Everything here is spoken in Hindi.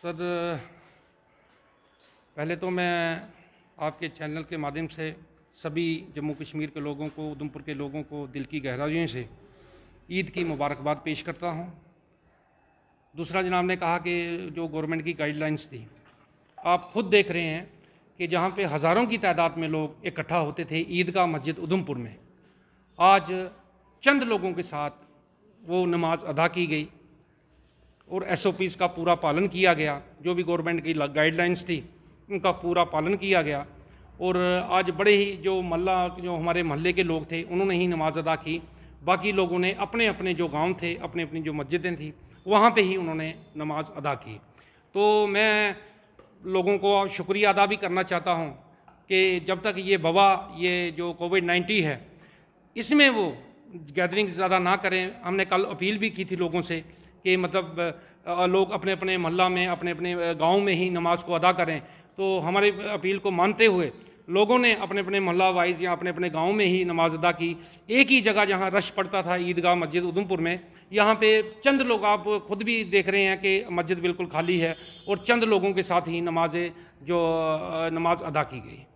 सर पहले तो मैं आपके चैनल के माध्यम से सभी जम्मू कश्मीर के लोगों को उधमपुर के लोगों को दिल की गहराइयों से ईद की मुबारकबाद पेश करता हूँ दूसरा जनाब ने कहा कि जो गवर्नमेंट की गाइडलाइंस थी आप खुद देख रहे हैं कि जहाँ पे हज़ारों की तादाद में लोग इकट्ठा होते थे ईद का मस्जिद उधमपुर में आज चंद लोगों के साथ वो नमाज अदा की गई और एस का पूरा पालन किया गया जो भी गवर्नमेंट की गाइडलाइंस थी उनका पूरा पालन किया गया और आज बड़े ही जो मल्ला जो हमारे मोहल्ले के लोग थे उन्होंने ही नमाज़ अदा की बाकी लोगों ने अपने अपने जो गांव थे अपने अपनी जो मस्जिदें थी वहाँ पे ही उन्होंने नमाज अदा की तो मैं लोगों को शुक्रिया अदा भी करना चाहता हूँ कि जब तक ये बवा ये जो कोविड नाइन्टीन है इसमें वो गैदरिंग ज़्यादा ना करें हमने कल अपील भी की थी लोगों से कि मतलब लोग अपने अपने मोहल्ला में अपने अपने गांव में ही नमाज को अदा करें तो हमारे अपील को मानते हुए लोगों ने अपने अपने मोहल्ला वाइज या अपने अपने गाँव में ही नमाज अदा की एक ही जगह जहाँ रश पड़ता था ईदगाह मस्जिद उधमपुर में यहाँ पे चंद लोग आप खुद भी देख रहे हैं कि मस्जिद बिल्कुल खाली है और चंद लोगों के साथ ही नमाजें जो नमाज अदा की गई